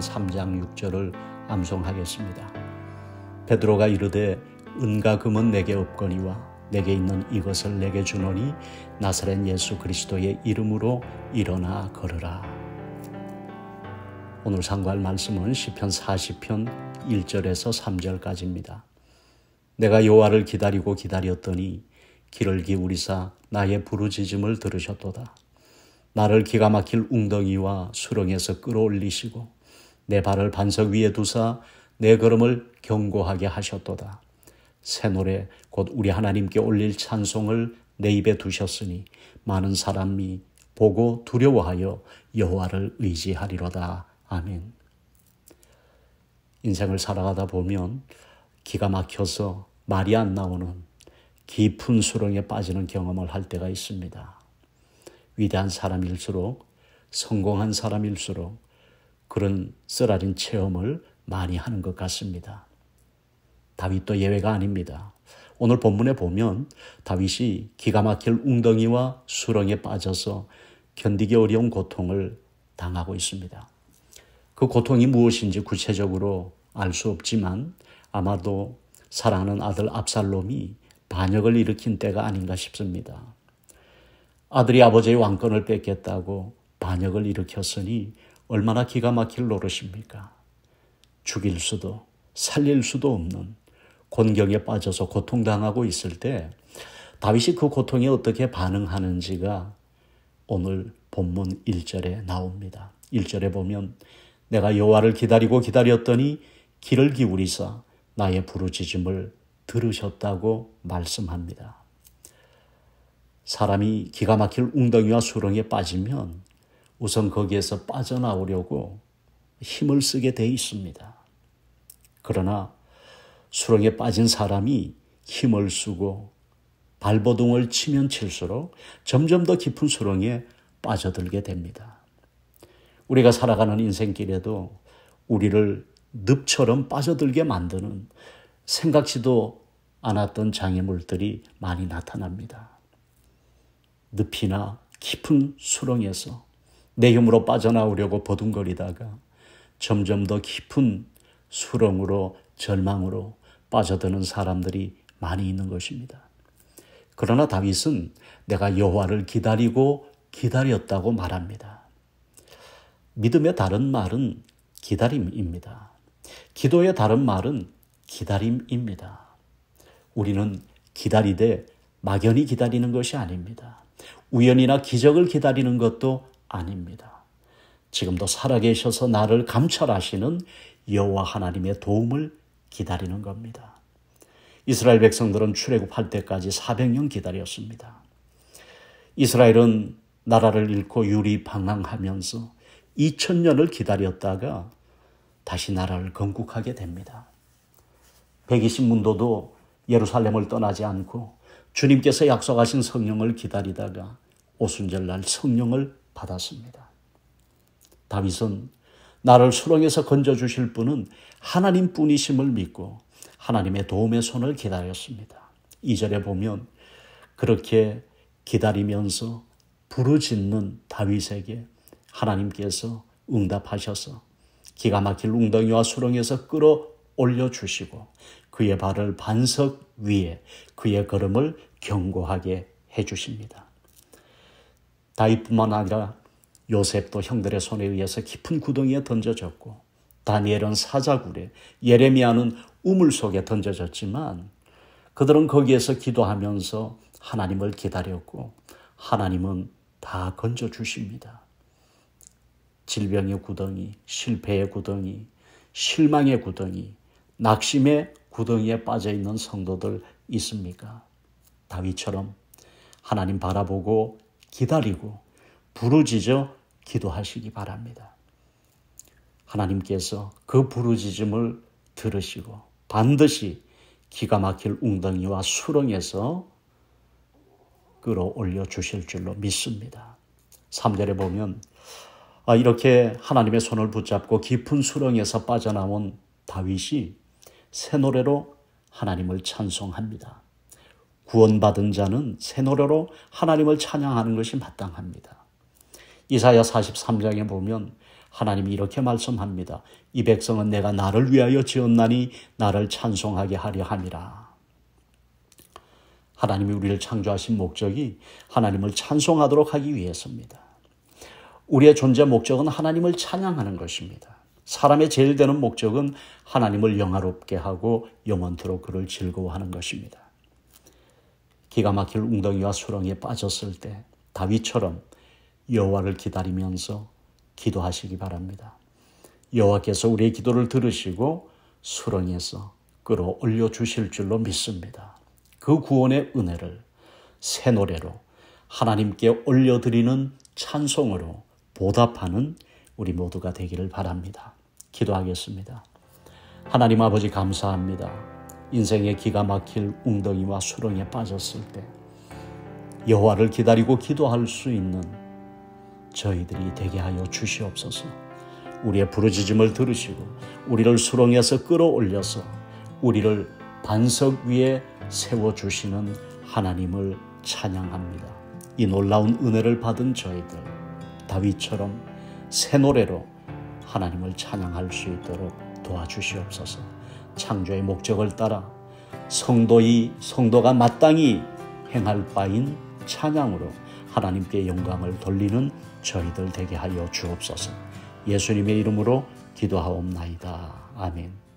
요한 3장 6절을 암송하겠습니다. 베드로가 이르되 은과 금은 내게 없거니와 내게 있는 이것을 내게 주노니 나사렛 예수 그리스도의 이름으로 일어나 걸으라. 오늘 상고할 말씀은 시편 40편 1절에서 3절까지입니다. 내가 요하를 기다리고 기다렸더니 길을 기울이사 나의 부르짖음을 들으셨도다. 나를 기가 막힐 웅덩이와 수렁에서 끌어올리시고 내 발을 반석 위에 두사 내 걸음을 경고하게 하셨도다. 새 노래 곧 우리 하나님께 올릴 찬송을 내 입에 두셨으니 많은 사람이 보고 두려워하여 여호와를 의지하리로다. 아멘. 인생을 살아가다 보면 기가 막혀서 말이 안 나오는 깊은 수렁에 빠지는 경험을 할 때가 있습니다. 위대한 사람일수록 성공한 사람일수록 그런 쓰라린 체험을 많이 하는 것 같습니다. 다윗도 예외가 아닙니다. 오늘 본문에 보면 다윗이 기가 막힐 웅덩이와 수렁에 빠져서 견디기 어려운 고통을 당하고 있습니다. 그 고통이 무엇인지 구체적으로 알 수 없지만 아마도 사랑하는 아들 압살롬이 반역을 일으킨 때가 아닌가 싶습니다. 아들이 아버지의 왕권을 뺏겠다고 반역을 일으켰으니 얼마나 기가 막힐 노릇입니까? 죽일 수도 살릴 수도 없는 곤경에 빠져서 고통당하고 있을 때 다윗이 그 고통에 어떻게 반응하는지가 오늘 본문 1절에 나옵니다. 1절에 보면 내가 여호와를 기다리고 기다렸더니 길을 기울이사 나의 부르짖음을 들으셨다고 말씀합니다. 사람이 기가 막힐 웅덩이와 수렁에 빠지면 우선 거기에서 빠져나오려고 힘을 쓰게 돼 있습니다. 그러나 수렁에 빠진 사람이 힘을 쓰고 발버둥을 치면 칠수록 점점 더 깊은 수렁에 빠져들게 됩니다. 우리가 살아가는 인생길에도 우리를 늪처럼 빠져들게 만드는 생각지도 않았던 장애물들이 많이 나타납니다. 늪이나 깊은 수렁에서 내 힘으로 빠져나오려고 버둥거리다가 점점 더 깊은 수렁으로 절망으로 빠져드는 사람들이 많이 있는 것입니다. 그러나 다윗은 내가 여호와를 기다리고 기다렸다고 말합니다. 믿음의 다른 말은 기다림입니다. 기도의 다른 말은 기다림입니다. 우리는 기다리되 막연히 기다리는 것이 아닙니다. 우연이나 기적을 기다리는 것도 아닙니다. 지금도 살아계셔서 나를 감찰하시는 여호와 하나님의 도움을 기다리는 겁니다. 이스라엘 백성들은 출애굽할 때까지 400년 기다렸습니다. 이스라엘은 나라를 잃고 유리방황하면서 2000년을 기다렸다가 다시 나라를 건국하게 됩니다. 120문도도 예루살렘을 떠나지 않고 주님께서 약속하신 성령을 기다리다가 오순절날 성령을 받았습니다. 다윗은 나를 수렁에서 건져주실 분은 하나님 뿐이심을 믿고 하나님의 도움의 손을 기다렸습니다. 2절에 보면 그렇게 기다리면서 부르짖는 다윗에게 하나님께서 응답하셔서 기가 막힐 웅덩이와 수렁에서 끌어 올려주시고 그의 발을 반석 위에 그의 걸음을 견고하게 해주십니다. 다윗뿐만 아니라 요셉도 형들의 손에 의해서 깊은 구덩이에 던져졌고 다니엘은 사자굴에 예레미야는 우물 속에 던져졌지만 그들은 거기에서 기도하면서 하나님을 기다렸고 하나님은 다 건져 주십니다. 질병의 구덩이, 실패의 구덩이, 실망의 구덩이, 낙심의 구덩이에 빠져 있는 성도들 있습니까? 다윗처럼 하나님 바라보고 기다리고 부르짖어 기도하시기 바랍니다. 하나님께서 그 부르짖음을 들으시고 반드시 기가 막힐 웅덩이와 수렁에서 끌어올려 주실 줄로 믿습니다. 3절에 보면 아, 이렇게 하나님의 손을 붙잡고 깊은 수렁에서 빠져나온 다윗이 새 노래로 하나님을 찬송합니다. 구원받은 자는 새 노래로 하나님을 찬양하는 것이 마땅합니다. 이사야 43장에 보면 하나님이 이렇게 말씀합니다. 이 백성은 내가 나를 위하여 지었나니 나를 찬송하게 하려 함이라. 하나님이 우리를 창조하신 목적이 하나님을 찬송하도록 하기 위해서입니다. 우리의 존재 목적은 하나님을 찬양하는 것입니다. 사람의 제일 되는 목적은 하나님을 영화롭게 하고 영원토록 그를 즐거워하는 것입니다. 기가 막힐 웅덩이와 수렁에 빠졌을 때 다윗처럼 여호와를 기다리면서 기도하시기 바랍니다. 여호와께서 우리의 기도를 들으시고 수렁에서 끌어올려 주실 줄로 믿습니다. 그 구원의 은혜를 새 노래로 하나님께 올려드리는 찬송으로 보답하는 우리 모두가 되기를 바랍니다. 기도하겠습니다. 하나님 아버지 감사합니다. 인생의 기가 막힐 웅덩이와 수렁에 빠졌을 때 여호와를 기다리고 기도할 수 있는 저희들이 되게 하여 주시옵소서. 우리의 부르짖음을 들으시고 우리를 수렁에서 끌어올려서 우리를 반석 위에 세워 주시는 하나님을 찬양합니다. 이 놀라운 은혜를 받은 저희들 다윗처럼 새 노래로 하나님을 찬양할 수 있도록 도와주시옵소서. 창조의 목적을 따라 성도이 성도가 마땅히 행할 바인 찬양으로 하나님께 영광을 돌리는 저희들 되게 하여 주옵소서. 예수님의 이름으로 기도하옵나이다. 아멘.